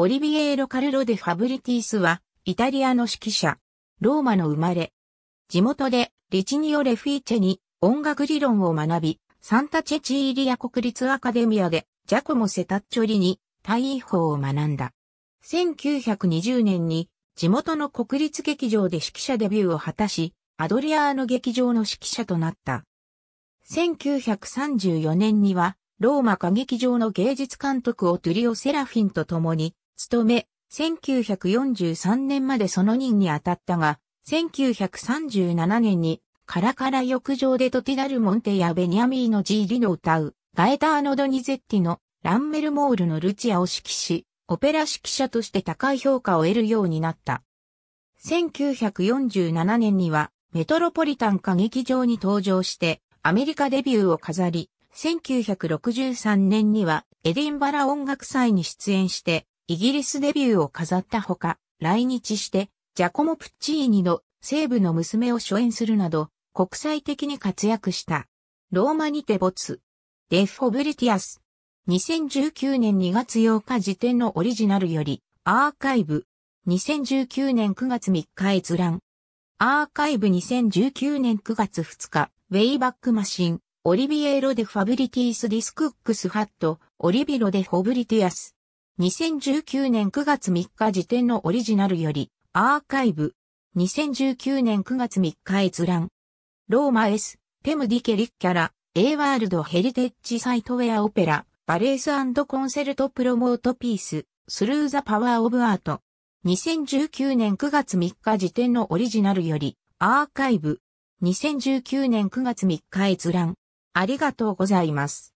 オリビエーロ・カルロ・デ・ファブリティスは、イタリアの指揮者、ローマの生まれ。地元で、リチニオ・レフィーチェに音楽理論を学び、サンタチェチーリア国立アカデミアで、ジャコモ・セタッチョリに、大位法を学んだ。1920年に、地元の国立劇場で指揮者デビューを果たし、アドリアーノ劇場の指揮者となった。1934年には、ローマ歌劇場の芸術監督をトゥリオ・セラフィンと共に、務め、1943年までその任に当たったが、1937年に、カラカラ浴場でトティダルモンテやベニアミーのジーリの歌う、ガエターノ・ドニゼッティのランメルモールのルチアを指揮し、オペラ指揮者として高い評価を得るようになった。1947年には、メトロポリタン歌劇場に登場して、アメリカデビューを飾り、1963年には、エディンバラ音楽祭に出演して、イギリスデビューを飾ったほか、来日して、ジャコモ・プッチーニの西部の娘を初演するなど、国際的に活躍した。ローマにて没。デフォブリティアス。2019年2月8日時点のオリジナルより、アーカイブ。2019年9月3日閲覧。アーカイブ2019年9月2日、ウェイバックマシン、オリビエロ・デ・ファブリティス・ディスクックス・ハット、オリビロ・デ・フォブリティアス。2019年9月3日時点のオリジナルより、アーカイブ。2019年9月3日閲覧。ローマ S、テムディケリッキャラ、A ワールドヘリテッジサイトウェアオペラ、バレースコンセルトプロモートピース、スルーザパワーオブアート。2019年9月3日時点のオリジナルより、アーカイブ。2019年9月3日閲覧。ありがとうございます。